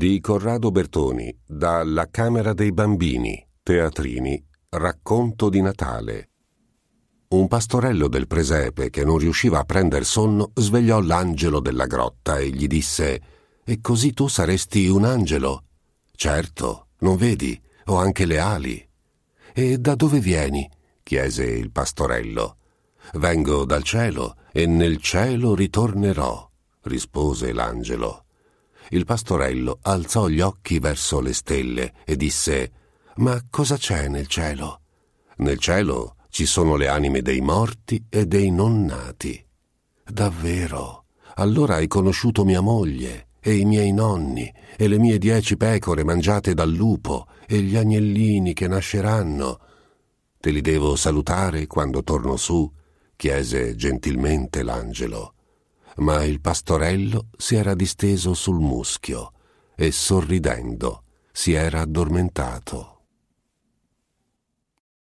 di Corrado Bertoni, dalla Camera dei Bambini, Teatrini, Racconto di Natale. Un pastorello del presepe che non riusciva a prender sonno svegliò l'angelo della grotta e gli disse E così tu saresti un angelo? Certo, non vedi, ho anche le ali. E da dove vieni? chiese il pastorello. Vengo dal cielo e nel cielo ritornerò, rispose l'angelo il pastorello alzò gli occhi verso le stelle e disse Ma cosa c'è nel cielo? Nel cielo ci sono le anime dei morti e dei non nati. Davvero? Allora hai conosciuto mia moglie e i miei nonni e le mie dieci pecore mangiate dal lupo e gli agnellini che nasceranno. Te li devo salutare quando torno su? chiese gentilmente l'angelo ma il pastorello si era disteso sul muschio e sorridendo si era addormentato.